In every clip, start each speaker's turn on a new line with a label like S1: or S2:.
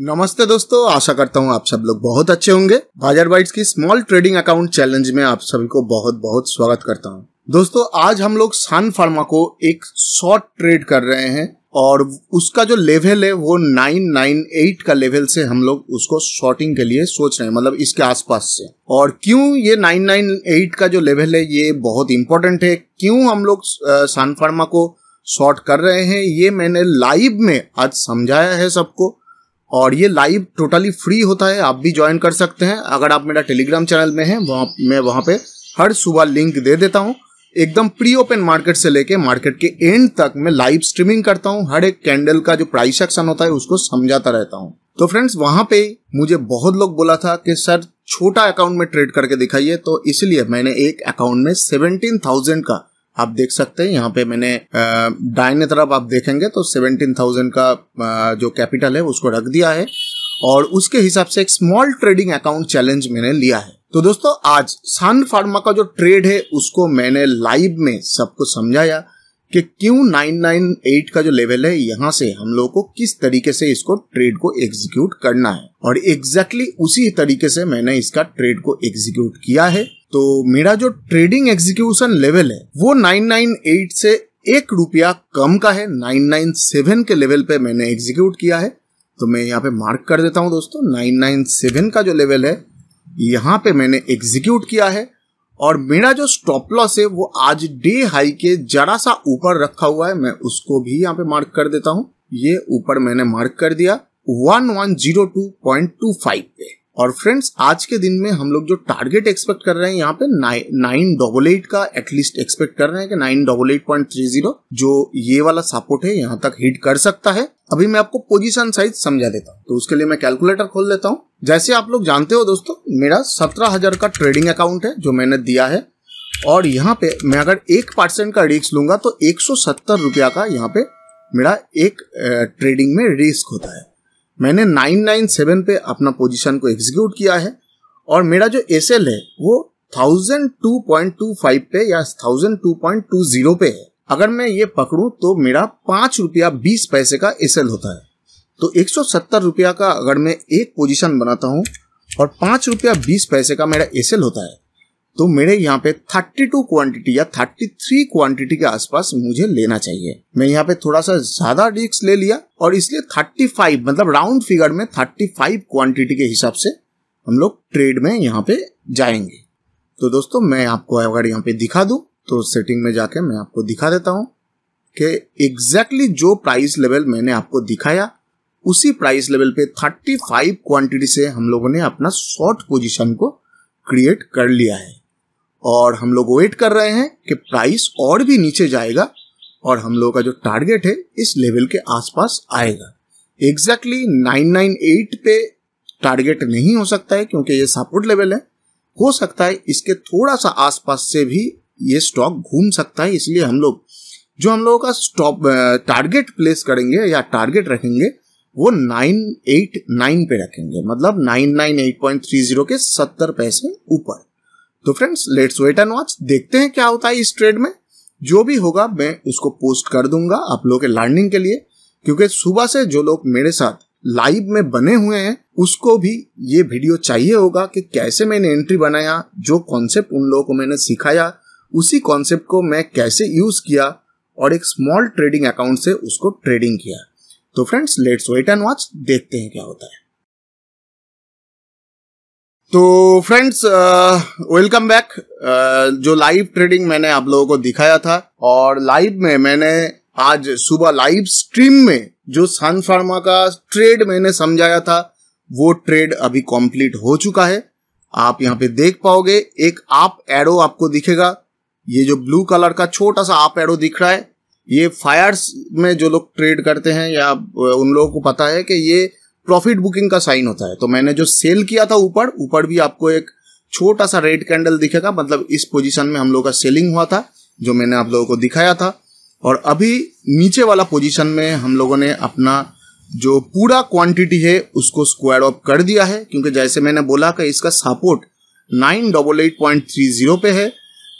S1: नमस्ते दोस्तों आशा करता हूँ आप सब लोग बहुत अच्छे होंगे बाजार बाइट्स की स्मॉल ट्रेडिंग अकाउंट चैलेंज में आप सभी को बहुत बहुत स्वागत करता हूँ दोस्तों आज हम लोग सान फार्मा को एक शॉर्ट ट्रेड कर रहे हैं और उसका जो लेवल है वो 998 का लेवल से हम लोग उसको शॉर्टिंग के लिए सोच रहे हैं मतलब इसके आसपास से और क्यों ये 998 का जो लेवल है ये बहुत इंपॉर्टेंट है क्यों हम लोग सान फार्मा को शॉर्ट कर रहे हैं ये मैंने लाइव में आज समझाया है सबको और ये लाइव टोटली फ्री होता है आप भी ज्वाइन कर सकते हैं अगर आप मेरा टेलीग्राम चैनल में हैं वहाँ मैं वहाँ पे हर सुबह लिंक दे देता हूँ एकदम प्री ओपन मार्केट से लेके मार्केट के एंड तक मैं लाइव स्ट्रीमिंग करता हूँ हर एक कैंडल का जो प्राइस एक्शन होता है उसको समझाता रहता हूँ तो फ्रेंड्स वहां पे मुझे बहुत लोग बोला था कि सर छोटा अकाउंट में ट्रेड करके दिखाइए तो इसलिए मैंने एक अकाउंट में सेवनटीन थाउजेंड का आप देख सकते हैं यहाँ पे मैंने दाहिने तरफ आप देखेंगे तो सेवेंटीन थाउजेंड का आ, जो कैपिटल है उसको रख दिया है और उसके हिसाब से एक स्मॉल ट्रेडिंग अकाउंट चैलेंज मैंने लिया है तो दोस्तों आज सन फार्मा का जो ट्रेड है उसको मैंने लाइव में सबको समझाया कि क्यों 998 का जो लेवल है यहाँ से हम लोगों को किस तरीके से इसको ट्रेड को एग्जीक्यूट करना है और एग्जैक्टली exactly उसी तरीके से मैंने इसका ट्रेड को एग्जीक्यूट किया है तो मेरा जो ट्रेडिंग एग्जीक्यूशन लेवल है वो 998 से एक रुपया कम का है 997 के लेवल पे मैंने एग्जीक्यूट किया है तो मैं यहाँ पे मार्क कर देता हूँ दोस्तों 997 का जो लेवल है यहाँ पे मैंने एग्जीक्यूट किया है और मेरा जो स्टॉप लॉस है वो आज डे हाई के जरा सा ऊपर रखा हुआ है मैं उसको भी यहाँ पे मार्क कर देता हूँ ये ऊपर मैंने मार्क कर दिया 1102.25 पे और फ्रेंड्स आज के दिन में हम लोग जो टारगेट एक्सपेक्ट कर रहे हैं यहाँ पे नाइन डबल एट का एटलीस्ट एक्सपेक्ट कर रहे हैं कि nine double eight point three zero जो ये वाला सपोर्ट है यहाँ तक हिट कर सकता है अभी मैं आपको पोजीशन साइज समझा देता हूँ तो उसके लिए मैं कैलकुलेटर खोल लेता हूँ जैसे आप लोग जानते हो दोस्तों मेरा सत्रह हजार का ट्रेडिंग अकाउंट है जो मैंने दिया है और यहाँ पे मैं अगर एक परसेंट का रिस्क लूंगा तो एक रुपया का यहाँ पे मेरा एक ट्रेडिंग में रिस्क होता है मैंने सेवन पे अपना पोजिशन को एग्जीक्यूट किया है और मेरा जो एस है वो फाइव पे या जीरो पे है अगर मैं ये पकड़ू तो मेरा पांच रुपया बीस पैसे का एसएल होता है तो एक सौ सत्तर रुपया का अगर मैं एक पोजीशन बनाता हूं और पांच रुपया बीस पैसे का मेरा एसएल होता है तो मेरे यहाँ पे थर्टी टू क्वान्टिटी या थर्टी थ्री क्वांटिटी के आसपास मुझे लेना चाहिए मैं यहाँ पे थोड़ा सा ज्यादा रिस्क ले लिया और इसलिए थर्टी फाइव मतलब राउंड फिगर में थर्टी फाइव क्वान्टिटी के हिसाब से हम लोग ट्रेड में यहाँ पे जाएंगे तो दोस्तों मैं आपको अगर यहाँ पे दिखा दूं तो सेटिंग में जाके मैं आपको दिखा देता हूँ कि एग्जैक्टली exactly जो प्राइस लेवल मैंने आपको दिखाया उसी प्राइस लेवल पे 35 क्वांटिटी से हम लोगों ने अपना शॉर्ट पोजीशन को क्रिएट कर लिया है और हम लोग वेट कर रहे हैं कि प्राइस और भी नीचे जाएगा और हम लोग का जो टारगेट है इस लेवल के आसपास आएगा एग्जैक्टली exactly 998 पे टारगेट नहीं हो सकता है क्योंकि ये सपोर्ट लेवल है हो सकता है इसके थोड़ा सा आसपास से भी ये स्टॉक घूम सकता है इसलिए हम लोग जो हम लोगों का स्टॉप टारगेट प्लेस करेंगे या टारगेट रखेंगे वो नाइन एट नाइन पे रखेंगे मतलब nine nine eight point three zero के सत्तर पैसे ऊपर तो friends let's wait and watch देखते हैं क्या होता है इस ट्रेड में जो भी होगा मैं उसको पोस्ट कर दूंगा आप लोगों के लर्निंग के लिए क्योंकि सुबह से जो लोग मेरे साथ लाइव में बने हुए हैं उसको भी ये वीडियो चाहिए होगा कि कैसे मैंने एंट्री बनाया जो कॉन्सेप्ट उन लोगों को मैंने सिखाया उसी कॉन्सेप्ट को मैं कैसे यूज किया और एक स्मॉल ट्रेडिंग अकाउंट से उसको ट्रेडिंग किया तो friends let's wait and watch देखते हैं क्या होता है तो फ्रेंड्स वेलकम बैक जो लाइव ट्रेडिंग मैंने आप लोगों को दिखाया था और लाइव में मैंने आज सुबह लाइव स्ट्रीम में जो सन फार्मा का ट्रेड मैंने समझाया था वो ट्रेड अभी कंप्लीट हो चुका है आप यहाँ पे देख पाओगे एक आप एरो आपको दिखेगा ये जो ब्लू कलर का छोटा सा आप एरो दिख रहा है ये फायर्स में जो लोग ट्रेड करते हैं या उन लोगों को पता है कि ये प्रॉफिट बुकिंग का साइन होता है तो मैंने जो सेल किया था ऊपर ऊपर भी आपको एक छोटा सा रेड कैंडल दिखेगा मतलब इस पोजीशन में हम लोग का सेलिंग हुआ था जो मैंने आप लोगों को दिखाया था और अभी नीचे वाला पोजीशन में हम लोगों ने अपना जो पूरा क्वांटिटी है उसको स्क्वायर ऑफ कर दिया है क्योंकि जैसे मैंने बोला कि इसका support nine double eight point three zero पे है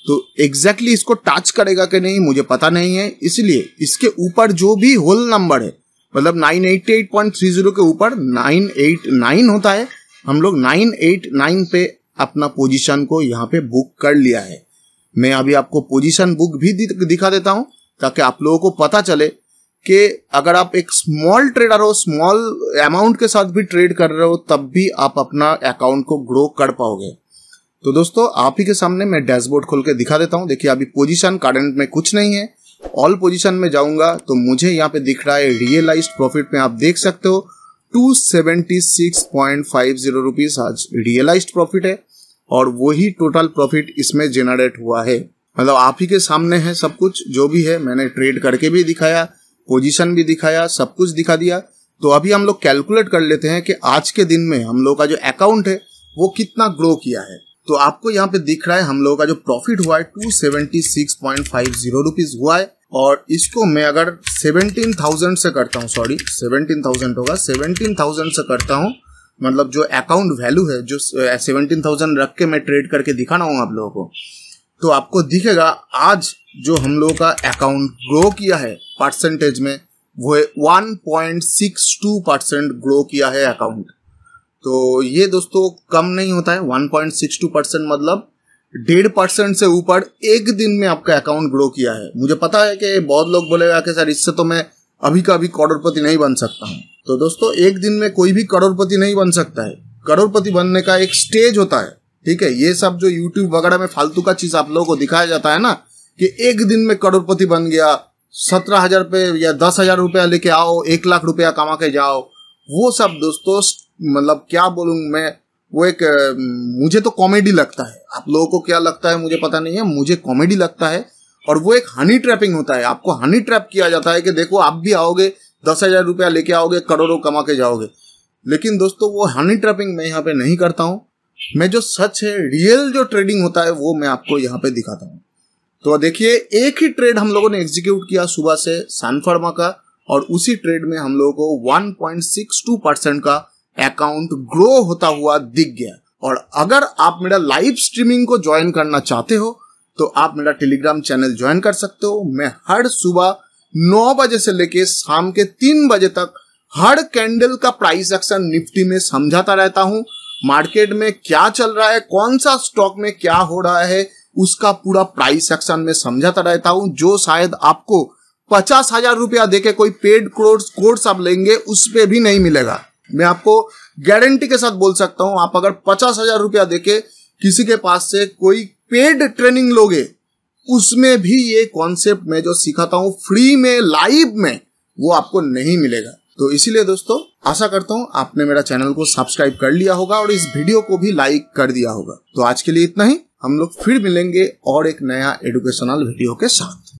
S1: तो एग्जैक्टली exactly इसको टच करेगा कि नहीं मुझे पता नहीं है इसलिए इसके ऊपर जो भी होल नंबर है मतलब 988.30 के ऊपर 989 होता है हम लोग 989 पे अपना पोजीशन को यहाँ पे बुक कर लिया है मैं अभी आपको पोजीशन बुक भी दिखा देता हूँ ताकि आप लोगों को पता चले कि अगर आप एक स्मॉल ट्रेडर हो स्मॉल अमाउंट के साथ भी ट्रेड कर रहे हो तब भी आप अपना अकाउंट को ग्रो कर पाओगे तो दोस्तों आप ही के सामने मैं डैशबोर्ड खोल के दिखा देता हूँ देखिए अभी पोजीशन करंट में कुछ नहीं है ऑल पोजीशन में जाऊंगा तो मुझे यहाँ पे दिख रहा है रियलाइज प्रॉफिट में आप देख सकते हो जीरो रुपीस आज रियलाइज प्रॉफिट है और वही टोटल प्रॉफिट इसमें जेनरेट हुआ है मतलब आप ही के सामने है सब कुछ जो भी है मैंने ट्रेड करके भी दिखाया पोजीशन भी दिखाया सब कुछ दिखा दिया तो अभी हम लोग कैलकुलेट कर लेते हैं कि आज के दिन में हम लोग का जो अकाउंट है वो कितना ग्रो किया है तो आपको यहाँ पे दिख रहा है हम लोगों का जो प्रॉफिट हुआ है two seventy six point five zero rupees हुआ है और इसको मैं अगर सेवनटीन थाउजेंड से करता हूँ सॉरी सेवनटीन थाउजेंड होगा सेवनटीन थाउजेंड से करता हूँ मतलब जो अकाउंट वैल्यू है जो सेवनटीन थाउजेंड रख के मैं ट्रेड करके दिखा रहा हूँ आप लोगों को तो आपको दिखेगा आज जो हम लोगों का अकाउंट ग्रो किया है परसेंटेज में वो one point six two percent grow किया है अकाउंट तो ये दोस्तों कम नहीं होता है 1.62 परसेंट मतलब डेढ़ परसेंट से ऊपर एक दिन में आपका अकाउंट ग्रो किया है मुझे पता है कि बहुत लोग बोलेगा कि सर इससे तो मैं अभी का अभी करोड़पति नहीं बन सकता हूँ तो दोस्तों एक दिन में कोई भी करोड़पति नहीं बन सकता है करोड़पति बनने का एक स्टेज होता है ठीक है ये सब जो यूट्यूब वगैरह में फालतू का चीज आप लोगों को दिखाया जाता है ना कि एक दिन में करोड़पति बन गया सत्रह हजार रुपये या दस हजार रुपया लेके आओ एक लाख रुपया कमा के जाओ वो सब दोस्तों मतलब क्या बोलूँ मैं वो एक मुझे तो कॉमेडी लगता है आप लोगों को क्या लगता है मुझे पता नहीं है मुझे कॉमेडी लगता है और वो एक हनी ट्रैपिंग होता है आपको हनी ट्रैप किया जाता है कि देखो आप भी आओगे दस हजार रुपया लेके आओगे करोड़ों कमा के जाओगे लेकिन दोस्तों वो हनी ट्रैपिंग मैं यहाँ पे नहीं करता हूँ मैं जो सच है रियल जो ट्रेडिंग होता है वो मैं आपको यहाँ पे दिखाता हूँ तो देखिए एक ही ट्रेड हम लोगों ने एग्जीक्यूट किया सुबह से सनफर्मा का और उसी ट्रेड में हम लोगों को वन परसेंट का अकाउंट ग्रो होता हुआ दिख गया और अगर आप मेरा लाइव स्ट्रीमिंग को ज्वाइन करना चाहते हो तो आप मेरा टेलीग्राम चैनल ज्वाइन कर सकते हो मैं हर सुबह नौ बजे से लेके शाम के तीन बजे तक हर कैंडल का प्राइस एक्शन निफ्टी में समझाता रहता हूं मार्केट में क्या चल रहा है कौन सा स्टॉक में क्या हो रहा है उसका पूरा प्राइस एक्शन में समझाता रहता हूं जो शायद आपको पचास हजार रुपया देके कोई पेड कोर्स कोर्स आप लेंगे उस पर भी नहीं मिलेगा मैं आपको गारंटी के साथ बोल सकता हूं आप अगर पचास हजार रुपया देके किसी के पास से कोई पेड ट्रेनिंग लोगे उसमें भी ये कॉन्सेप्ट मैं जो सिखाता हूं फ्री में लाइव में वो आपको नहीं मिलेगा तो इसीलिए दोस्तों आशा करता हूं आपने मेरा चैनल को सब्सक्राइब कर लिया होगा और इस वीडियो को भी लाइक कर दिया होगा तो आज के लिए इतना ही हम लोग फिर मिलेंगे और एक नया एडुकेशनल वीडियो के साथ